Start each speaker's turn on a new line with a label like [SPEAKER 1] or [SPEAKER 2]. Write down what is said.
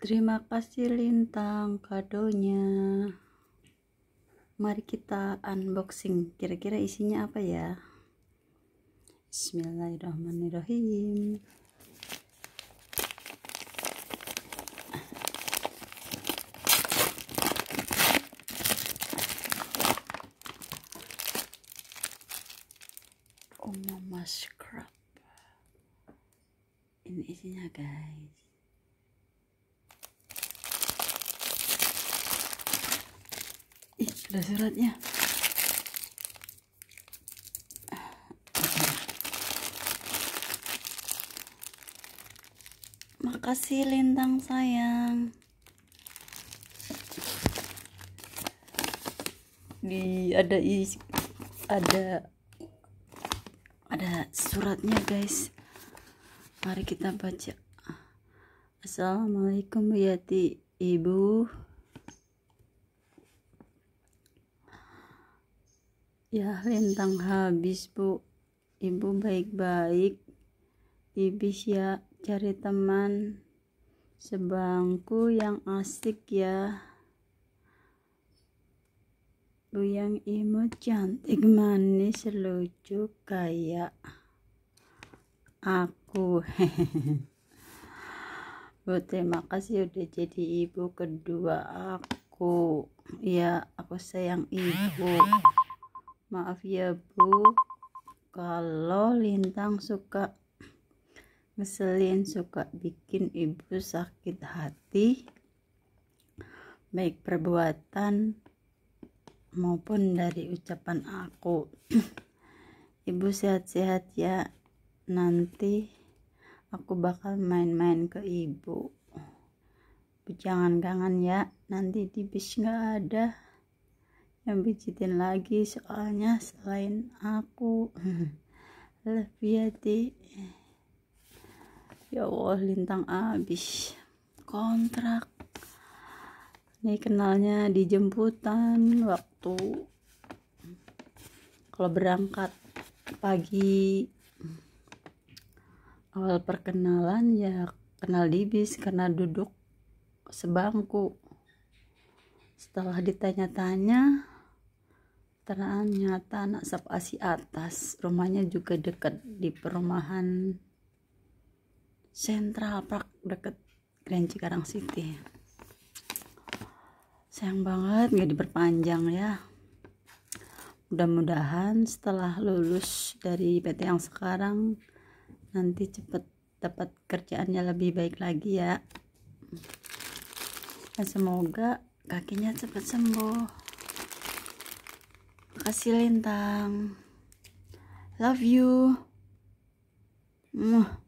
[SPEAKER 1] Terima kasih Lintang kadonya. Mari kita unboxing. Kira-kira isinya apa ya? Bismillahirrahmanirrahim. Oh, mama scrub. Ini isinya, guys. ada suratnya makasih lintang sayang di ada is ada ada suratnya guys mari kita baca Assalamualaikum Yati Ibu ya lintang habis bu ibu baik-baik ibis ya cari teman sebangku yang asik ya bu yang imut cantik manis lucu kayak aku hehehe. bu terima kasih udah jadi ibu kedua aku ya aku sayang ibu maaf ya bu kalau lintang suka ngeselin suka bikin ibu sakit hati baik perbuatan maupun dari ucapan aku ibu sehat-sehat ya nanti aku bakal main-main ke ibu jangan kangen ya nanti di bis nggak ada yang bijitin lagi soalnya selain aku lebih hati ya Allah lintang abis kontrak ini kenalnya di jemputan waktu kalau berangkat pagi awal perkenalan ya kenal di bis karena duduk sebangku setelah ditanya-tanya ternyata anak sepasi atas rumahnya juga deket di perumahan Central Park deket Grand Cikarang City sayang banget nggak diperpanjang ya mudah-mudahan setelah lulus dari PT yang sekarang nanti cepet dapat kerjaannya lebih baik lagi ya dan semoga kakinya cepat sembuh Makasih Lintang. Love you. Muah.